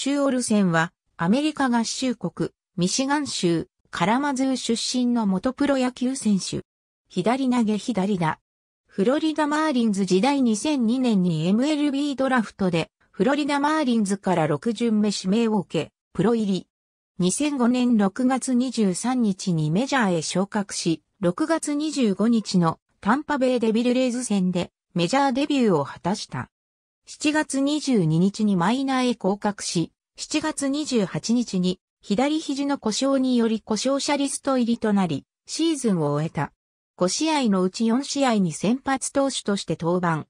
中オルセンは、アメリカ合衆国、ミシガン州、カラマズー出身の元プロ野球選手。左投げ左打。フロリダマーリンズ時代2002年に MLB ドラフトで、フロリダマーリンズから6巡目指名を受け、プロ入り。2005年6月23日にメジャーへ昇格し、6月25日のタンパベイデビルレイズ戦でメジャーデビューを果たした。7月22日にマイナーへ降格し、7月28日に左肘の故障により故障者リスト入りとなり、シーズンを終えた。5試合のうち4試合に先発投手として登板。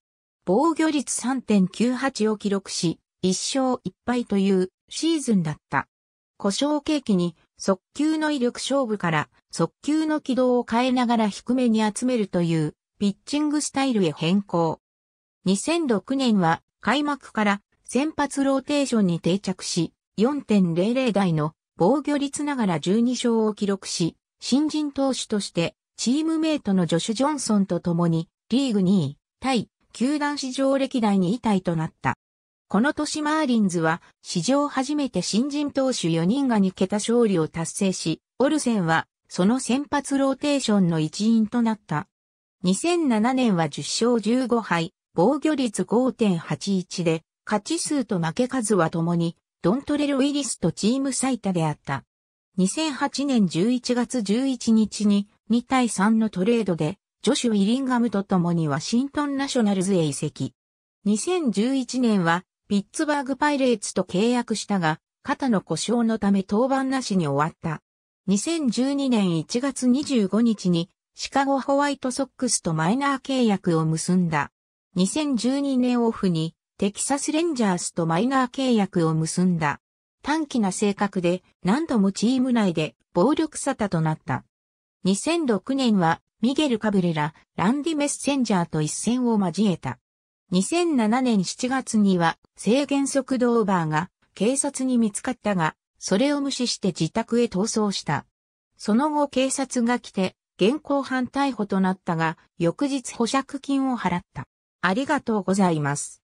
防御率3.98を記録し、1勝1敗というシーズンだった。故障契機に速球の威力勝負から速球の軌道を変えながら低めに集めるというピッチングスタイルへ変更。2006年は開幕から先発ローテーションに定着し、4.00台の防御率ながら12勝を記録し、新人投手としてチームメイトのジョシュ・ジョンソンと共にリーグ2位、対球団史上歴代2位体となった。この年マーリンズは史上初めて新人投手4人が2桁勝利を達成し、オルセンはその先発ローテーションの一員となった。2007年は10勝15敗、防御率5.81で、勝ち数と負け数はともに、ドントレル・ウィリスとチーム最多であった。2008年11月11日に2対3のトレードで、ジョシュ・ウィリンガムと共にワシントンナショナルズへ移籍。2011年は、ピッツバーグパイレーツと契約したが、肩の故障のため登板なしに終わった。2012年1月25日に、シカゴホワイトソックスとマイナー契約を結んだ。2012年オフにテキサスレンジャースとマイナー契約を結んだ。短期な性格で何度もチーム内で暴力沙汰となった。2006年はミゲル・カブレラ、ランディ・メッセンジャーと一戦を交えた。2007年7月には制限速度オーバーが警察に見つかったが、それを無視して自宅へ逃走した。その後警察が来て、現行犯逮捕となったが、翌日保釈金を払った。ありがとうございます。